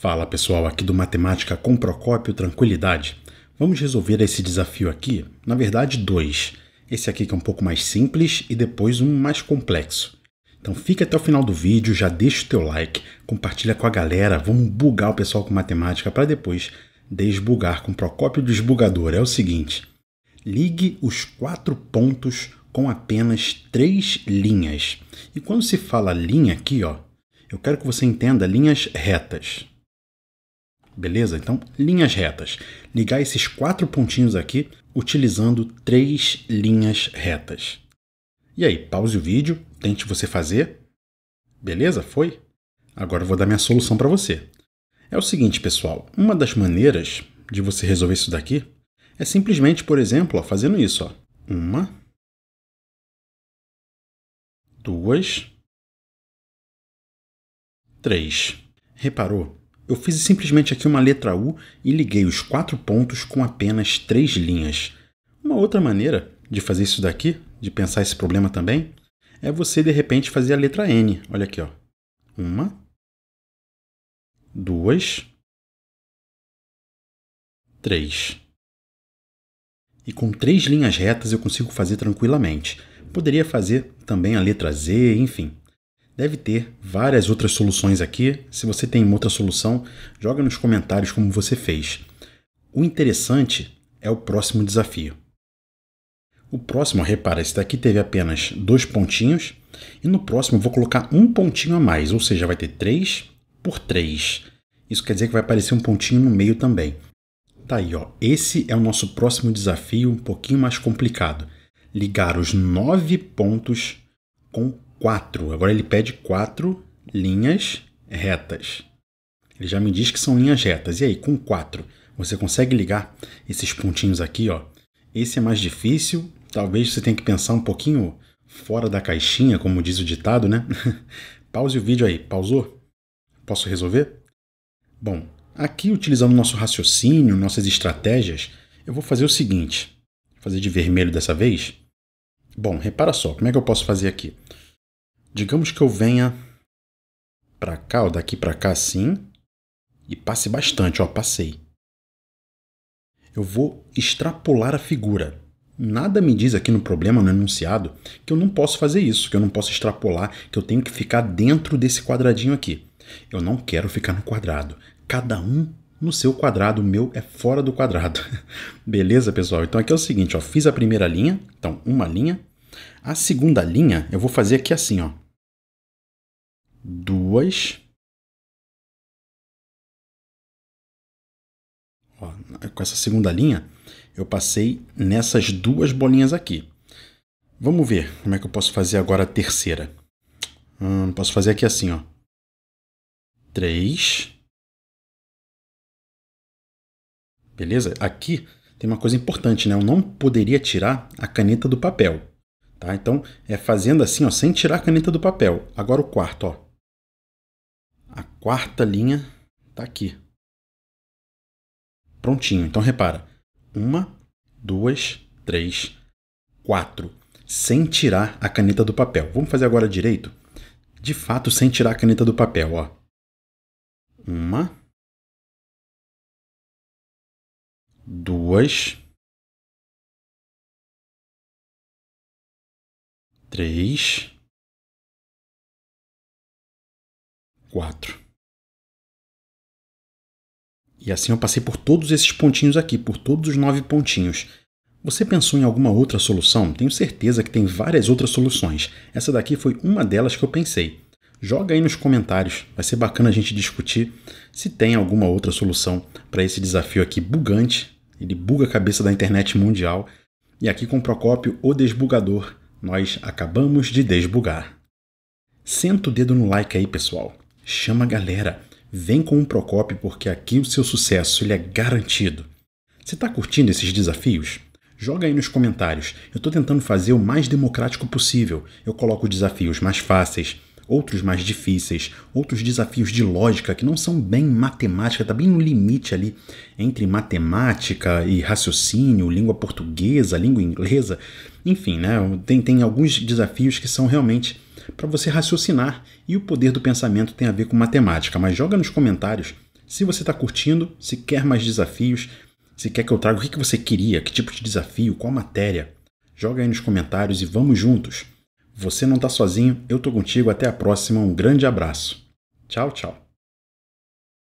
Fala pessoal, aqui do Matemática com Procópio Tranquilidade. Vamos resolver esse desafio aqui, na verdade dois. Esse aqui que é um pouco mais simples e depois um mais complexo. Então fica até o final do vídeo, já deixa o teu like, compartilha com a galera, vamos bugar o pessoal com matemática para depois desbugar com Procópio Desbugador. É o seguinte, ligue os quatro pontos com apenas três linhas. E quando se fala linha aqui, ó, eu quero que você entenda linhas retas beleza? Então, linhas retas. Ligar esses quatro pontinhos aqui utilizando três linhas retas. E aí, pause o vídeo, tente você fazer. Beleza? Foi? Agora eu vou dar minha solução para você. É o seguinte, pessoal, uma das maneiras de você resolver isso daqui é simplesmente, por exemplo, ó, fazendo isso. Ó. Uma, duas, três. Reparou eu fiz simplesmente aqui uma letra U e liguei os quatro pontos com apenas três linhas. Uma outra maneira de fazer isso daqui, de pensar esse problema também, é você de repente fazer a letra N. Olha aqui, ó. Uma, duas, três. E com três linhas retas eu consigo fazer tranquilamente. Poderia fazer também a letra Z, enfim. Deve ter várias outras soluções aqui. Se você tem outra solução, joga nos comentários como você fez. O interessante é o próximo desafio. O próximo, repara, esse daqui teve apenas dois pontinhos. E no próximo eu vou colocar um pontinho a mais, ou seja, vai ter 3 por 3. Isso quer dizer que vai aparecer um pontinho no meio também. Tá aí, ó. Esse é o nosso próximo desafio, um pouquinho mais complicado. Ligar os nove pontos com quatro. Agora ele pede quatro linhas retas. Ele já me diz que são linhas retas. E aí, com quatro, você consegue ligar esses pontinhos aqui, ó? Esse é mais difícil. Talvez você tenha que pensar um pouquinho fora da caixinha, como diz o ditado, né? Pause o vídeo aí. Pausou? Posso resolver? Bom, aqui utilizando nosso raciocínio, nossas estratégias, eu vou fazer o seguinte. Vou fazer de vermelho dessa vez. Bom, repara só, como é que eu posso fazer aqui? Digamos que eu venha para cá, ou daqui para cá assim, e passe bastante, ó, passei. Eu vou extrapolar a figura. Nada me diz aqui no problema, no enunciado, que eu não posso fazer isso, que eu não posso extrapolar, que eu tenho que ficar dentro desse quadradinho aqui. Eu não quero ficar no quadrado. Cada um no seu quadrado, o meu é fora do quadrado. Beleza, pessoal? Então aqui é o seguinte, ó, fiz a primeira linha, então uma linha, a segunda linha eu vou fazer aqui assim, ó. Duas. Ó, com essa segunda linha, eu passei nessas duas bolinhas aqui. Vamos ver como é que eu posso fazer agora a terceira. Hum, posso fazer aqui assim, ó. Três. Beleza? Aqui tem uma coisa importante, né? Eu não poderia tirar a caneta do papel. Tá? Então, é fazendo assim, ó, sem tirar a caneta do papel. Agora o quarto, ó. A quarta linha tá aqui. Prontinho. Então, repara. Uma, duas, três, quatro. Sem tirar a caneta do papel. Vamos fazer agora direito? De fato, sem tirar a caneta do papel, ó. Uma. Duas três, quatro. E assim eu passei por todos esses pontinhos aqui, por todos os nove pontinhos. Você pensou em alguma outra solução? Tenho certeza que tem várias outras soluções. Essa daqui foi uma delas que eu pensei. Joga aí nos comentários, vai ser bacana a gente discutir se tem alguma outra solução para esse desafio aqui bugante. Ele buga a cabeça da internet mundial. E aqui com o Procópio, o desbugador, nós acabamos de desbugar. Senta o dedo no like aí, pessoal. Chama a galera. Vem com o Procop porque aqui o seu sucesso ele é garantido. Você está curtindo esses desafios? Joga aí nos comentários. Eu estou tentando fazer o mais democrático possível. Eu coloco desafios mais fáceis, outros mais difíceis, outros desafios de lógica que não são bem matemática, está bem no limite ali entre matemática e raciocínio, língua portuguesa, língua inglesa, enfim, né? Tem, tem alguns desafios que são realmente para você raciocinar e o poder do pensamento tem a ver com matemática. Mas joga nos comentários se você está curtindo, se quer mais desafios, se quer que eu traga o que, que você queria, que tipo de desafio, qual matéria. Joga aí nos comentários e vamos juntos! Você não está sozinho, eu estou contigo. Até a próxima, um grande abraço. Tchau, tchau.